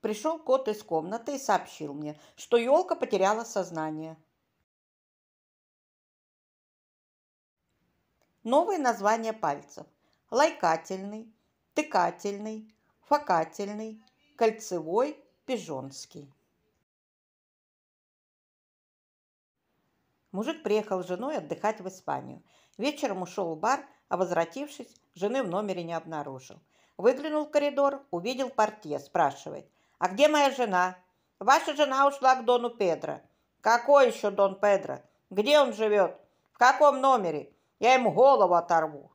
Пришел кот из комнаты и сообщил мне, что елка потеряла сознание. Новые названия пальцев. Лайкательный, тыкательный, фокательный, кольцевой, пижонский. Мужик приехал с женой отдыхать в Испанию. Вечером ушел в бар, а возвратившись, жены в номере не обнаружил. Выглянул в коридор, увидел портье, спрашивает, а где моя жена? Ваша жена ушла к Дону Педро. Какой еще Дон Педро? Где он живет? В каком номере? Я ему голову оторву.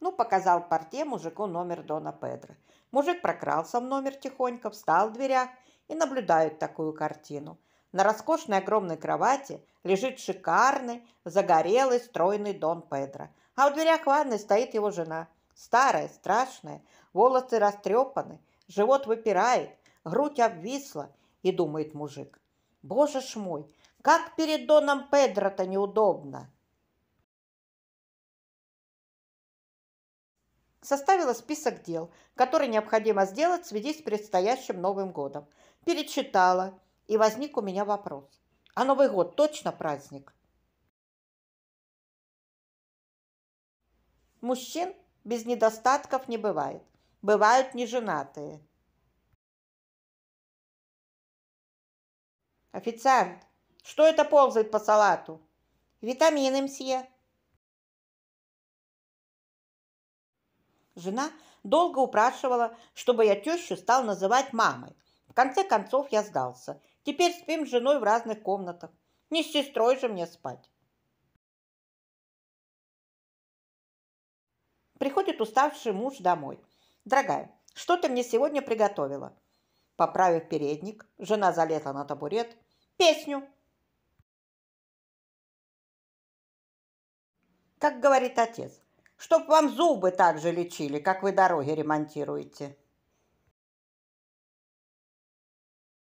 Ну, показал порте мужику номер Дона Педро. Мужик прокрался в номер тихонько, встал в дверях и наблюдает такую картину. На роскошной огромной кровати лежит шикарный, загорелый, стройный Дон Педро. А в дверях ванной стоит его жена. Старая, страшная, волосы растрепаны – Живот выпирает, грудь обвисла, и думает мужик. Боже ж мой, как перед Доном Педро-то неудобно. Составила список дел, которые необходимо сделать в связи с предстоящим Новым годом. Перечитала, и возник у меня вопрос. А Новый год точно праздник? Мужчин без недостатков не бывает бывают неженатые. Официант, что это ползает по салату? Витамины, мсье. Жена долго упрашивала, чтобы я тещу стал называть мамой. В конце концов я сдался. Теперь спим с женой в разных комнатах. Не с сестрой же мне спать. Приходит уставший муж домой. «Дорогая, что ты мне сегодня приготовила?» Поправив передник, жена залезла на табурет. «Песню!» Как говорит отец, «Чтоб вам зубы так же лечили, как вы дороги ремонтируете».